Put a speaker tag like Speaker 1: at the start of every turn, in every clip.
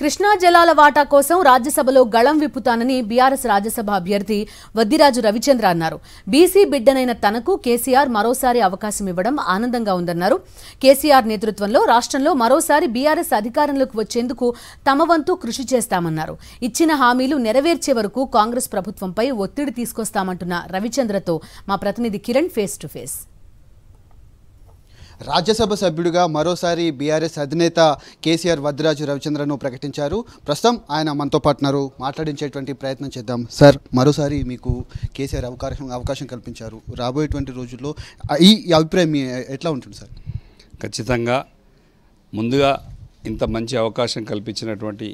Speaker 1: కృష్ణా జలాల వాటా కోసం రాజ్యసభలో గళం విప్పుతానని బీఆర్ఎస్ రాజ్యసభ అభ్యర్థి వద్దిరాజు రవిచంద్ర అన్నారు బీసీ బిడ్డనైన తనకు కేసీఆర్ మరోసారి అవకాశం ఇవ్వడం ఆనందంగా ఉందన్నారు కేసీఆర్ నేతృత్వంలో రాష్ట్రంలో మరోసారి బీఆర్ఎస్ అధికారంలోకి వచ్చేందుకు తమ వంతు కృషి చేస్తామన్నారు ఇచ్చిన హామీలు నెరవేర్చే వరకు కాంగ్రెస్ ప్రభుత్వంపై ఒత్తిడి తీసుకొస్తామంటున్న రవిచంద్రతో మా ప్రతినిధి Kiran face to face
Speaker 2: Rajya Sabha సభ్యుడిగా మరోసారి బీఆర్ఎస్ అధినేత కేసీఆర్ వద్రాజు రవిచంద్రను ప్రకటించారు ప్రస్తుతం ఆయన మనతో పాటున్నారు మాట్లాడించేటువంటి ప్రయత్నం చేద్దాం సార్ మరోసారి మీకు కేసీఆర్ అవకాశం అవకాశం కల్పించారు రాబోయేటువంటి రోజుల్లో ఈ అభిప్రాయం ఎట్లా ఉంటుంది సార్
Speaker 3: ఖచ్చితంగా ముందుగా ఇంత మంచి అవకాశం కల్పించినటువంటి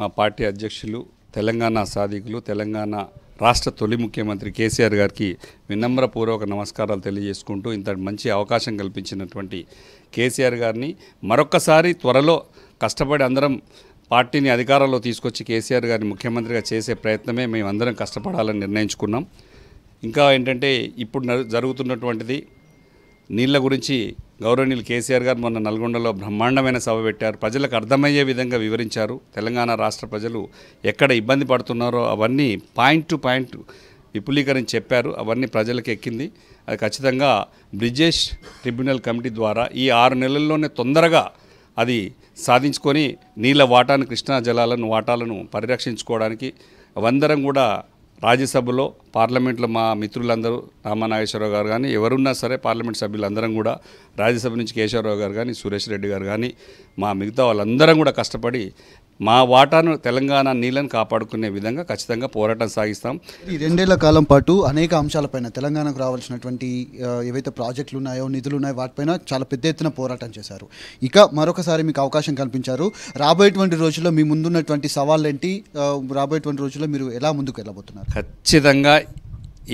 Speaker 3: మా పార్టీ అధ్యక్షులు తెలంగాణ సాధికులు తెలంగాణ రాష్ట్ర తొలి ముఖ్యమంత్రి కేసీఆర్ గారికి వినమ్రపూర్వక నమస్కారాలు తెలియజేసుకుంటూ ఇంత మంచి అవకాశం కల్పించినటువంటి కేసీఆర్ గారిని మరొక్కసారి త్వరలో కష్టపడి అందరం పార్టీని అధికారంలో తీసుకొచ్చి కేసీఆర్ గారిని ముఖ్యమంత్రిగా చేసే ప్రయత్నమే మేమందరం కష్టపడాలని నిర్ణయించుకున్నాం ఇంకా ఏంటంటే ఇప్పుడు జరుగుతున్నటువంటిది నీళ్ళ గురించి గౌరవనీయులు కేసీఆర్ గారు మొన్న నల్గొండలో బ్రహ్మాండమైన సభ పెట్టారు ప్రజలకు అర్థమయ్యే విధంగా వివరించారు తెలంగాణ రాష్ట్ర ప్రజలు ఎక్కడ ఇబ్బంది పడుతున్నారో అవన్నీ పాయింట్ టు పాయింట్ విపులీకరించి చెప్పారు అవన్నీ ప్రజలకు ఎక్కింది అది ఖచ్చితంగా బ్రిజేష్ ట్రిబ్యునల్ కమిటీ ద్వారా ఈ ఆరు నెలల్లోనే తొందరగా అది సాధించుకొని నీళ్ళ వాటాను కృష్ణా జలాలను వాటాలను పరిరక్షించుకోవడానికి వందరం కూడా రాజ్యసభలో పార్లమెంట్లో మా మిత్రులందరూ రామానాగేశ్వరరావు గారు కానీ ఎవరున్నా సరే పార్లమెంట్ సభ్యులందరం కూడా రాజ్యసభ నుంచి కేశవరావు గారు కానీ సురేష్ రెడ్డి గారు కానీ మా మిగతా వాళ్ళందరం కూడా కష్టపడి మా వాటాను తెలంగాణ నీళ్లను కాపాడుకునే విధంగా ఖచ్చితంగా పోరాటం సాగిస్తాం
Speaker 2: ఈ రెండేళ్ల కాలం పాటు అనేక అంశాలపైన తెలంగాణకు రావాల్సినటువంటి ఏవైతే ప్రాజెక్టులు ఉన్నాయో నిధులు ఉన్నాయో వాటిపైన చాలా పెద్ద ఎత్తున పోరాటం చేశారు ఇక మరొకసారి మీకు అవకాశం కల్పించారు రాబోయేటువంటి రోజుల్లో మీ ముందున్నటువంటి సవాళ్ళు ఏంటి రాబోయేటువంటి రోజుల్లో మీరు ఎలా ముందుకు వెళ్ళబోతున్నారు
Speaker 3: ఖచ్చితంగా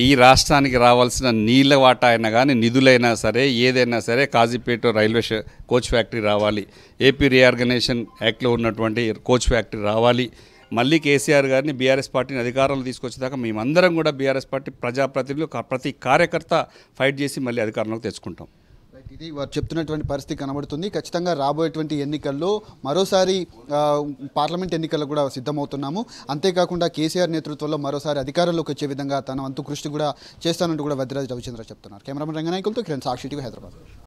Speaker 3: ఈ రాష్ట్రానికి రావాల్సిన నీళ్ళ వాటా అయినా కానీ నిధులైనా సరే ఏదైనా సరే కాజీపేట రైల్వే కోచ్ ఫ్యాక్టరీ రావాలి ఏపీ రీఆర్గనైజేషన్ యాక్ట్లో ఉన్నటువంటి కోచ్ ఫ్యాక్టరీ రావాలి మళ్ళీ కేసీఆర్ గారిని బీఆర్ఎస్ పార్టీని అధికారంలో తీసుకొచ్చేదాకా మేమందరం కూడా బీఆర్ఎస్ పార్టీ ప్రజాప్రతినిధులు ప్రతి కార్యకర్త ఫైట్ చేసి మళ్ళీ అధికారంలోకి తెచ్చుకుంటాం
Speaker 2: ఇది వారు చెప్తున్నటువంటి పరిస్థితి కనబడుతుంది ఖచ్చితంగా రాబోయేటువంటి ఎన్నికల్లో మరోసారి పార్లమెంట్ ఎన్నికల్లో కూడా సిద్ధమవుతున్నాము అంతేకాకుండా కేసీఆర్ నేతృత్వంలో మరోసారి అధికారంలోకి వచ్చే విధంగా తన వంతు కృషి కూడా చేస్తానంటూ కూడా వద్రాజ్ రవిచంద్ర చెప్తున్నారు కెమెరామెన్ రంగనాయకులతో కిరణ్ సాక్షి హైదరాబాద్